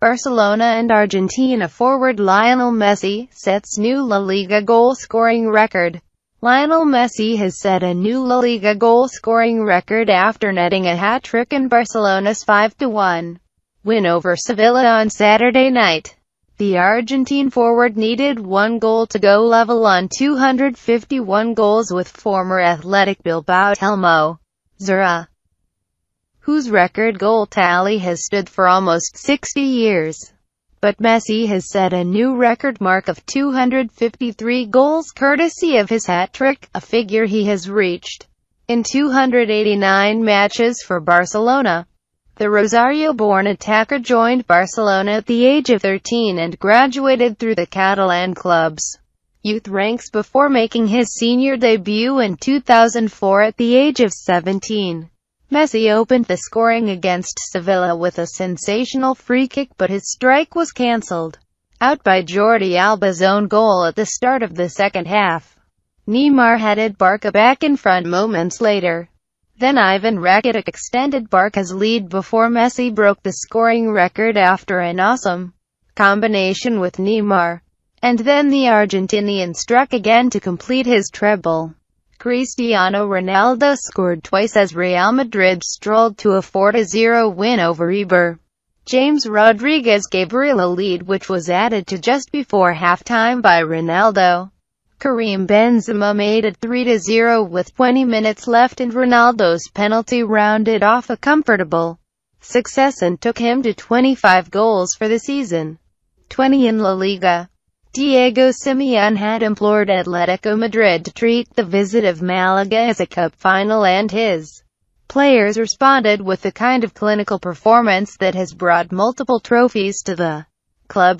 Barcelona and Argentina forward Lionel Messi sets new La Liga goal-scoring record. Lionel Messi has set a new La Liga goal-scoring record after netting a hat-trick in Barcelona's 5-1 win over Sevilla on Saturday night. The Argentine forward needed one goal to go level on 251 goals with former Athletic Bilbao Telmo Zura whose record goal tally has stood for almost 60 years. But Messi has set a new record mark of 253 goals courtesy of his hat-trick, a figure he has reached in 289 matches for Barcelona. The Rosario-born attacker joined Barcelona at the age of 13 and graduated through the Catalan club's youth ranks before making his senior debut in 2004 at the age of 17. Messi opened the scoring against Sevilla with a sensational free kick but his strike was cancelled out by Jordi Alba's own goal at the start of the second half. Neymar headed Barca back in front moments later. Then Ivan Rakitic extended Barca's lead before Messi broke the scoring record after an awesome combination with Neymar. And then the Argentinian struck again to complete his treble. Cristiano Ronaldo scored twice as Real Madrid strolled to a 4-0 win over Eber. James Rodriguez gave Real a lead which was added to just before halftime by Ronaldo. Karim Benzema made it 3-0 with 20 minutes left and Ronaldo's penalty rounded off a comfortable success and took him to 25 goals for the season, 20 in La Liga. Diego Simeone had implored Atletico Madrid to treat the visit of Malaga as a cup final and his players responded with the kind of clinical performance that has brought multiple trophies to the club.